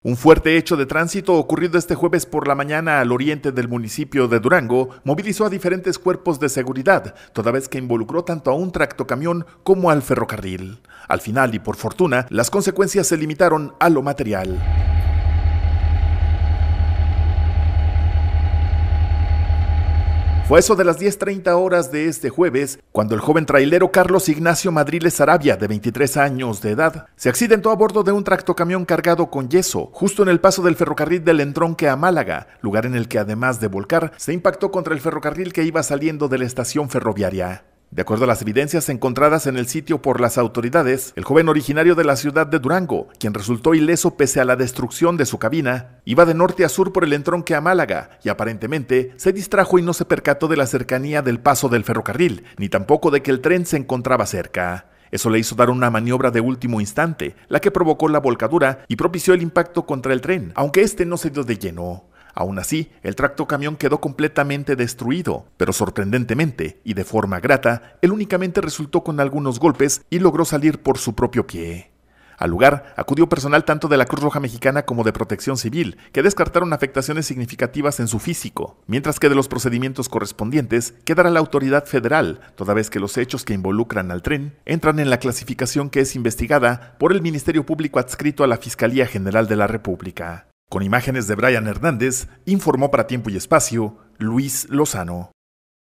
Un fuerte hecho de tránsito ocurrido este jueves por la mañana al oriente del municipio de Durango movilizó a diferentes cuerpos de seguridad, toda vez que involucró tanto a un tractocamión como al ferrocarril. Al final y por fortuna, las consecuencias se limitaron a lo material. Fue eso de las 10.30 horas de este jueves, cuando el joven trailero Carlos Ignacio Madriles Arabia, de 23 años de edad, se accidentó a bordo de un tractocamión cargado con yeso, justo en el paso del ferrocarril del Entronque a Málaga, lugar en el que además de volcar, se impactó contra el ferrocarril que iba saliendo de la estación ferroviaria. De acuerdo a las evidencias encontradas en el sitio por las autoridades, el joven originario de la ciudad de Durango, quien resultó ileso pese a la destrucción de su cabina, iba de norte a sur por el entronque a Málaga y aparentemente se distrajo y no se percató de la cercanía del paso del ferrocarril, ni tampoco de que el tren se encontraba cerca. Eso le hizo dar una maniobra de último instante, la que provocó la volcadura y propició el impacto contra el tren, aunque este no se dio de lleno. Aún así, el tractocamión quedó completamente destruido, pero sorprendentemente y de forma grata, él únicamente resultó con algunos golpes y logró salir por su propio pie. Al lugar acudió personal tanto de la Cruz Roja Mexicana como de Protección Civil, que descartaron afectaciones significativas en su físico, mientras que de los procedimientos correspondientes quedará la autoridad federal, toda vez que los hechos que involucran al tren entran en la clasificación que es investigada por el Ministerio Público adscrito a la Fiscalía General de la República. Con imágenes de Brian Hernández, informó para Tiempo y Espacio Luis Lozano.